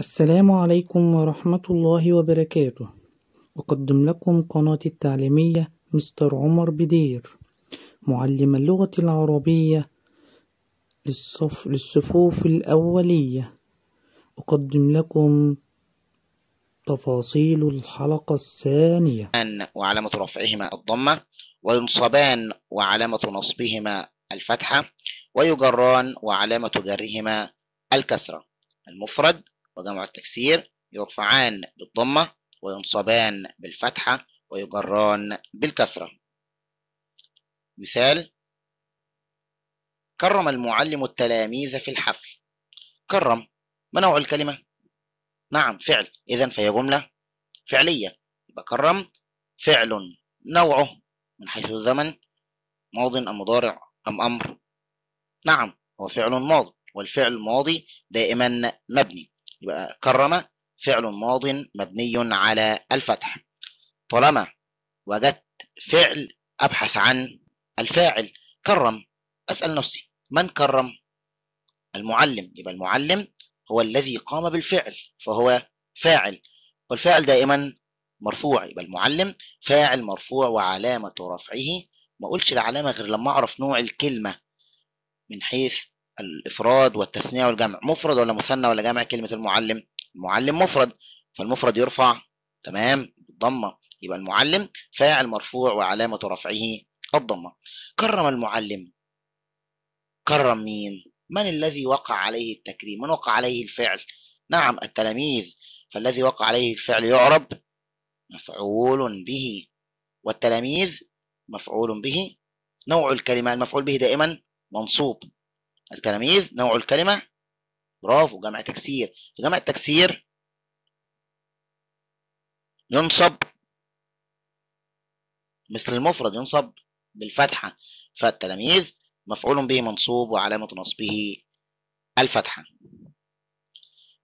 السلام عليكم ورحمة الله وبركاته أقدم لكم قناة التعليمية مستر عمر بدير معلم اللغة العربية للصف للصفوف الأولية أقدم لكم تفاصيل الحلقة الثانية وعلامة رفعهما الضمة وينصبان وعلامة نصبهما الفتحة ويجران وعلامة جرهما الكسرة المفرد وجمع التكسير يرفعان بالضمة وينصبان بالفتحة ويجران بالكسرة مثال كرم المعلم التلاميذ في الحفل كرم ما نوع الكلمة؟ نعم فعل إذا فهي جملة فعلية يبقى كرم فعل نوعه من حيث الزمن ماض أم مضارع أم أمر نعم هو فعل ماض والفعل الماضي دائما مبني يبقى كرم فعل ماض مبني على الفتح طالما وجدت فعل أبحث عن الفاعل كرم أسأل نفسي من كرم المعلم يبقى المعلم هو الذي قام بالفعل فهو فاعل والفاعل دائما مرفوع يبقى المعلم فاعل مرفوع وعلامة رفعه ما أقولش العلامة غير لما أعرف نوع الكلمة من حيث الافراد والتثنيه والجمع مفرد ولا مثنى ولا جمع كلمه المعلم المعلم مفرد فالمفرد يرفع تمام بالضمه يبقى المعلم فاعل مرفوع وعلامه رفعه الضمه كرم المعلم كرم مين من الذي وقع عليه التكريم من وقع عليه الفعل نعم التلاميذ فالذي وقع عليه الفعل يعرب مفعول به والتلاميذ مفعول به نوع الكلمه المفعول به دائما منصوب التلاميذ نوع الكلمة برافو جمع تكسير في جمع التكسير ينصب مثل المفرد ينصب بالفتحة فالتلاميذ مفعول به منصوب وعلامة نصبه الفتحة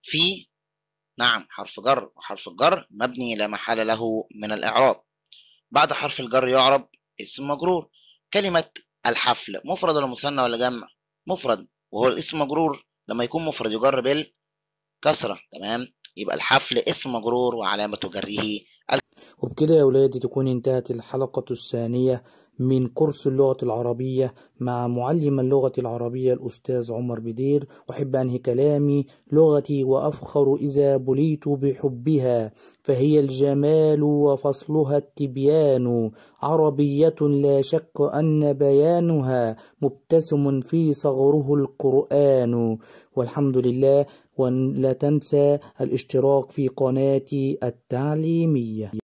في نعم حرف جر وحرف الجر مبني لا محال له من الإعراب بعد حرف الجر يعرب اسم مجرور كلمة الحفل مفرد ولا مثنى ولا جمع مفرد وهو الاسم مجرور لما يكون مفرد يجر بالكسرة تمام يبقى الحفل اسم مجرور وعلامة جره وبكده يا ولادي تكون انتهت الحلقة الثانية من كورس اللغة العربية مع معلم اللغة العربية الأستاذ عمر بدير أحب أنهي كلامي لغتي وأفخر إذا بليت بحبها فهي الجمال وفصلها التبيان عربية لا شك أن بيانها مبتسم في صغره القرآن والحمد لله ولا تنسى الاشتراك في قناتي التعليمية